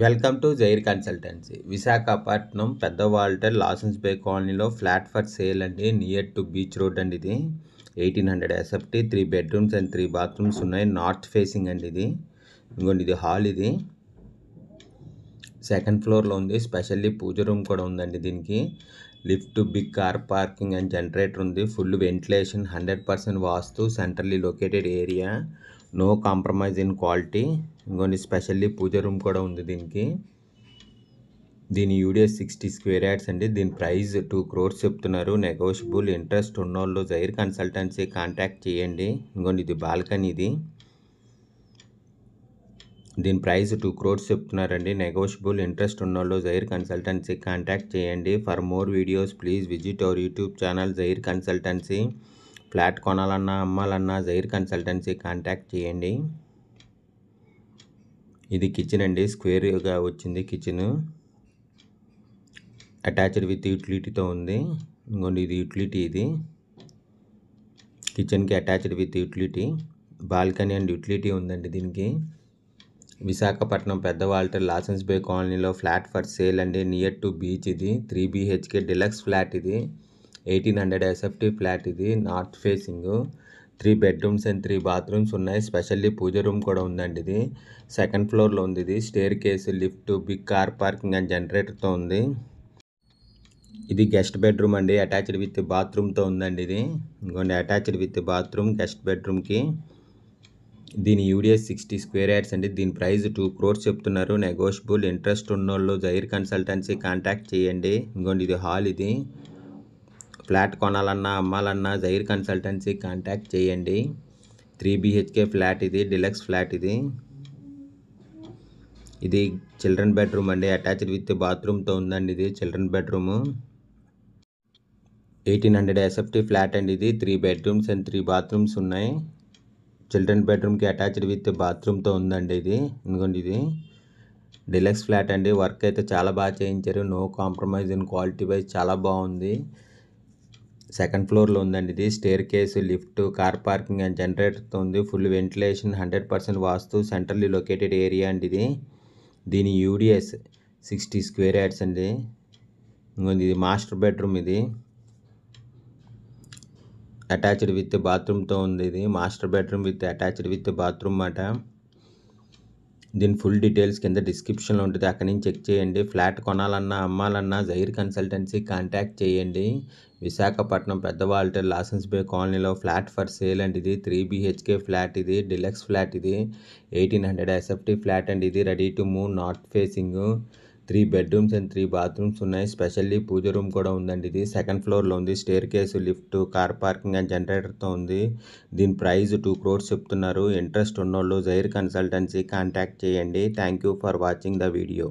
welcome to Zair consultancy Visakhapatnam Pedda Waltair Lawson's Bay కాలనీలో flat for sale అండి near to beach road అండి ఇది eighteen hundred SFT three bedrooms and three bathrooms ఉన్నాయి north facing అండి ఇది ఇంకోండి ఇది హాల్ ఇది సెకండ్ ఫ్లోర్లో ఉంది స్పెషల్లీ పూజ రూమ్ కూడా ఉందండి దీనికి lift big car parking and generator ఉంది full ventilation hundred percent vastu centrally located area no compromise in quality ఇంకొన్ని స్పెషల్లీ పూజ రూమ్ కూడా ఉంది దీనికి దీని యూడిఎస్ సిక్స్టీ స్క్వేర్ యాడ్స్ అండి దీని ప్రైస్ టూ క్రోర్స్ చెప్తున్నారు నెగోషియబుల్ ఇంట్రెస్ట్ ఉన్న వాళ్ళు జైర్ కన్సల్టెన్సీ కాంటాక్ట్ చేయండి ఇంకొన్ని ఇది బాల్కనీ ఇది దీని ప్రైస్ టూ క్రోర్స్ చెప్తున్నారండి నెగోషియబుల్ ఇంట్రెస్ట్ ఉన్న వాళ్ళు జైర్ కన్సల్టెన్సీ కాంటాక్ట్ చేయండి for more videos please visit our YouTube channel Zair consultancy flat కొనాలన్నా అమ్మాలన్నా జైర్ కన్సల్టెన్సీ కాంటాక్ట్ చేయండి ఇది కిచెన్ అండి స్క్వేర్గా వచ్చింది కిచెన్ అటాచ్డ్ విత్ యూటిలిటీతో ఉంది ఇంకోండి ఇది యూటిలిటీ ఇది కిచెన్కి attached with utility balcony and utility ఉందండి దీనికి విశాఖపట్నం పెద్ద వాల్టర్ లాసెన్స్ బే కాలనీలో ఫ్లాట్ ఫర్ సేల్ అండి నియర్ టు బీచ్ ఇది త్రీ బీహెచ్కే డిలక్స్ ఫ్లాట్ ఇది ఎయిటీన్ హండ్రెడ్ ఎస్ఎఫ్టీ ఫ్లాట్ ఇది north facing three bedrooms and three bathrooms ఉన్నాయి స్పెషల్లీ పూజ రూమ్ కూడా ఉందండి ఇది సెకండ్ ఫ్లోర్లో ఉంది ఇది staircase lift big car parking and జనరేటర్తో ఉంది ఇది గెస్ట్ బెడ్రూమ్ అండి అటాచ్డ్ విత్ బాత్రూమ్తో ఉందండి ఇది ఇంకోండి అటాచ్డ్ విత్ బాత్రూమ్ గెస్ట్ బెడ్రూమ్కి దీని యూడిఎస్ సిక్స్టీ స్క్వేర్ యార్డ్స్ అండి దీని ప్రైస్ టూ క్రోర్స్ చెప్తున్నారు నెగోషియబుల్ ఇంట్రెస్ట్ ఉన్నోళ్ళు జైర్ కన్సల్టెన్సీ కాంటాక్ట్ చేయండి ఇంకోండి ఇది హాల్ ఇది ఫ్లాట్ కొనాలన్నా అమ్మాలన్నా జైర్ కన్సల్టెన్సీ కాంటాక్ట్ చేయండి త్రీ బీహెచ్కే ఫ్లాట్ ఇది డిలక్స్ ఫ్లాట్ ఇది ఇది చిల్డ్రన్ బెడ్రూమ్ అండి అటాచ్డ్ విత్ బాత్రూమ్తో ఉందండి ఇది children bedroom eighteen hundred SFT flat అండి ఇది three bedrooms and three bathrooms ఉన్నాయి చిల్డ్రన్ బెడ్రూమ్కి అటాచ్డ్ విత్ బాత్రూమ్తో ఉందండి ఇది ఎందుకండి ఇది డిలక్స్ ఫ్లాట్ అండి వర్క్ అయితే చాలా బాగా చేయించారు no compromise in quality wise చాలా బాగుంది సెకండ్ ఫ్లోర్లో ఉందండి ఇది staircase lift car parking and జనరేటర్తో ఉంది full ventilation hundred percent vastu centrally located area అండి ఇది దీని యూడిఎస్ సిక్స్టీ స్క్వేర్ యార్డ్స్ అండి ఇంకొంది ఇది మాస్టర్ బెడ్రూమ్ ఇది అటాచ్డ్ విత్ బాత్రూమ్తో ఉంది ఇది master bedroom with attached with bathroom అన్నమాట దీని ఫుల్ డీటెయిల్స్ కింద డిస్క్రిప్షన్లో ఉంటుంది అక్కడి నుంచి చెక్ చేయండి ఫ్లాట్ కొనాలన్నా అమ్మాలన్నా జైర్ కన్సల్టెన్సీ కాంటాక్ట్ చేయండి విశాఖపట్నం పెద్ద లాసెన్స్ బే కాలనీలో ఫ్లాట్ ఫర్ సేల్ అండ్ ఇది త్రీ బీహెచ్కే ఫ్లాట్ ఇది డిలక్స్ ఫ్లాట్ ఇది eighteen hundred SFT flat and ఇది ready to move north facing three bedrooms and three bathrooms ఉన్నాయి స్పెషల్లీ పూజ రూమ్ కూడా ఉందండి ఇది సెకండ్ ఫ్లోర్లో ఉంది staircase lift car parking and జనరేటర్తో ఉంది దీని ప్రైస్ టూ క్రోర్స్ చెప్తున్నారు ఇంట్రెస్ట్ ఉన్నోళ్ళు జైర్ కన్సల్టెన్సీ కాంటాక్ట్ చేయండి thank you for watching the video